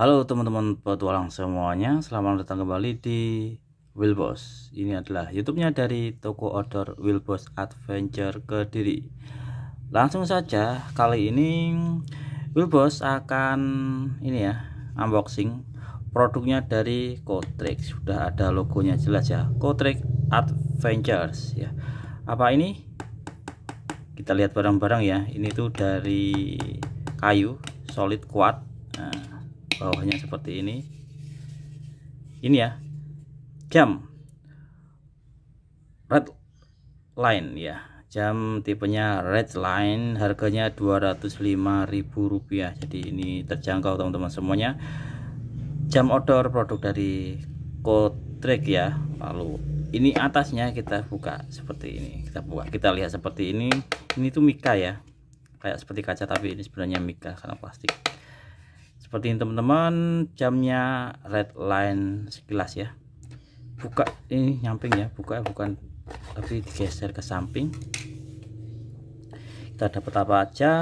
Halo teman-teman petualang semuanya, selamat datang kembali di Wilbos. Ini adalah YouTube-nya dari toko order Wilbos Adventure Kediri. Langsung saja, kali ini Wilbos akan ini ya, unboxing produknya dari Kotrix Sudah ada logonya jelas ya, Kotrix Adventures ya. Apa ini? Kita lihat barang-barang ya. Ini tuh dari kayu solid kuat. Nah, bawahnya seperti ini ini ya jam red line ya jam tipenya red line harganya 205.000 rupiah jadi ini terjangkau teman-teman semuanya jam odor produk dari Kotrek ya lalu ini atasnya kita buka seperti ini kita buka kita lihat seperti ini ini tuh mika ya kayak seperti kaca tapi ini sebenarnya mika karena plastik seperti ini teman-teman jamnya red line sekilas ya buka ini nyamping ya buka bukan tapi digeser ke samping kita dapat apa aja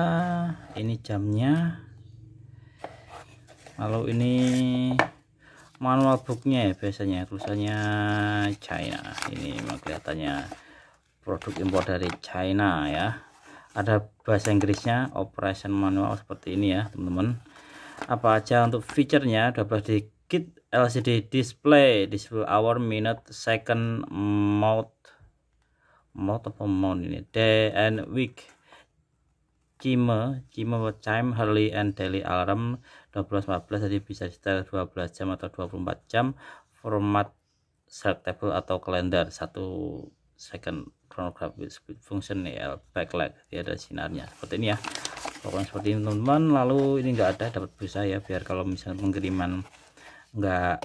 ini jamnya lalu ini manual booknya ya biasanya ya, tulisannya China ini memang kelihatannya produk impor dari China ya ada bahasa Inggrisnya operation manual seperti ini ya teman-teman apa aja untuk fiturnya 12 digit LCD display display hour minute second mode mode apa mode ini day and week time Cime time early and daily alarm 12.14 jadi bisa setel 12 jam atau 24 jam format set table atau kalender satu second chronograph speed function EL backlight dia ada sinarnya seperti ini ya pokoknya seperti ini teman-teman lalu ini enggak ada dapat busa ya biar kalau misalnya pengiriman enggak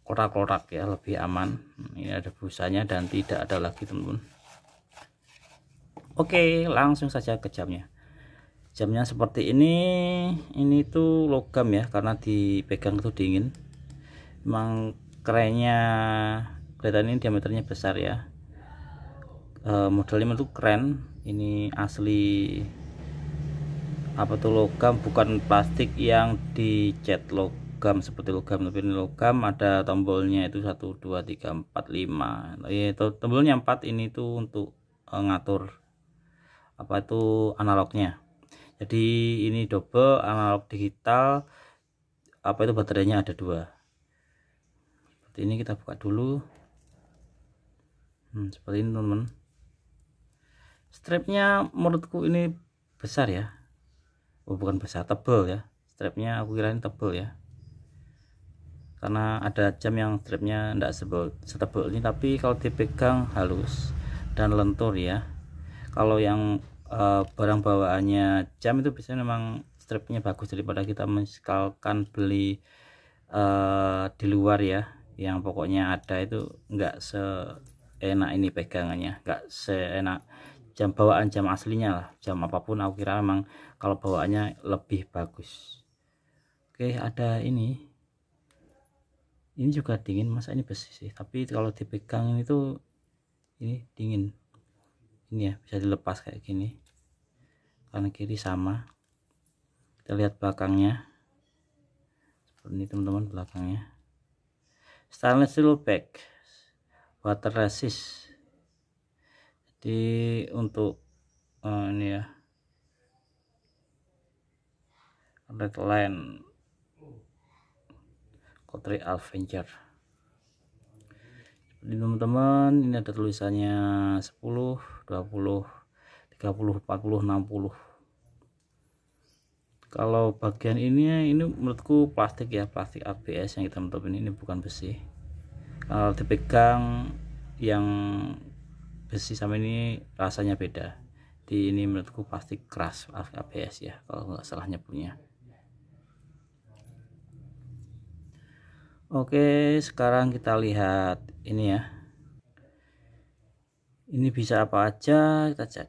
korak-korak ya lebih aman hmm, ini ada busanya dan tidak ada lagi teman-teman oke langsung saja ke jamnya jamnya seperti ini ini tuh logam ya karena dipegang itu dingin memang kerennya kelihatan ini diameternya besar ya e, eh, modelnya itu keren ini asli apa tuh logam bukan plastik yang dicat logam seperti logam tapi ini logam ada tombolnya itu 1 2 3 4 5 yaitu tombolnya 4 ini tuh untuk uh, ngatur apa itu analognya jadi ini double analog digital apa itu baterainya ada dua seperti ini kita buka dulu hmm, seperti ini teman-teman stripnya menurutku ini besar ya oh, bukan besar tebel ya strapnya aku kirain tebel ya karena ada jam yang strapnya tidak sebel setebel ini tapi kalau dipegang halus dan lentur ya kalau yang e, barang bawaannya jam itu biasanya memang strapnya bagus daripada kita misalkan beli e, di luar ya yang pokoknya ada itu enggak seenak ini pegangannya enggak seenak jam bawaan jam aslinya lah jam apapun aku kira memang kalau bawaannya lebih bagus oke ada ini ini juga dingin masa ini besi sih tapi kalau dipegang ini tuh ini dingin ini ya bisa dilepas kayak gini kanan kiri sama kita lihat belakangnya seperti ini teman-teman belakangnya stainless steel bag water resist di untuk uh, ini ya redline Kotri adventure jadi teman-teman ini ada tulisannya 10 20 30 40 60 kalau bagian ini ini menurutku plastik ya plastik ABS yang kita ini, ini bukan besi kalau dipegang yang besi sama ini rasanya beda di ini menurutku pasti keras ABS ya kalau nggak salah nyebutnya Oke sekarang kita lihat ini ya ini bisa apa aja kita cek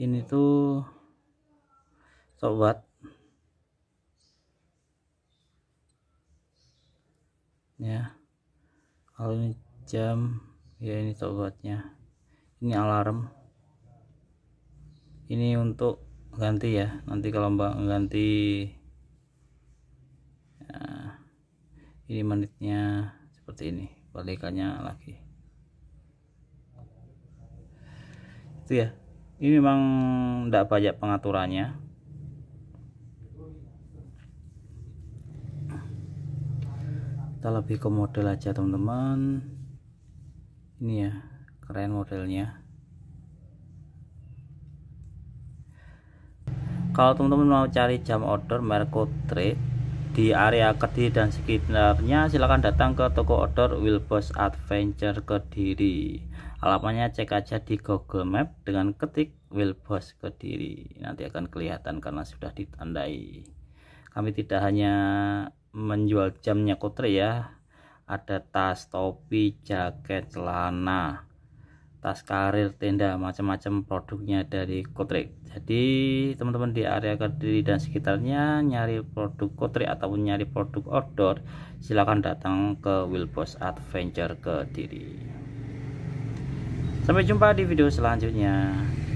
ini tuh sobat ya kalau ini jam ya ini tobatnya ini alarm ini untuk ganti ya nanti kalau mbak ganti nah, ini menitnya seperti ini balikannya lagi itu ya ini memang tidak banyak pengaturannya kita lebih ke model aja teman-teman ini ya keren modelnya kalau teman-teman mau cari jam order Merco Trade di area Kediri dan sekitarnya silahkan datang ke toko order Wilbos Adventure Kediri alamannya cek aja di Google Map dengan ketik Wilbos Kediri nanti akan kelihatan karena sudah ditandai kami tidak hanya menjual jamnya kotre ya ada tas topi jaket celana tas karir tenda macam-macam produknya dari Kotrik jadi teman-teman di area Kediri dan sekitarnya nyari produk Kotrik ataupun nyari produk outdoor silahkan datang ke Wilbos Adventure Kediri sampai jumpa di video selanjutnya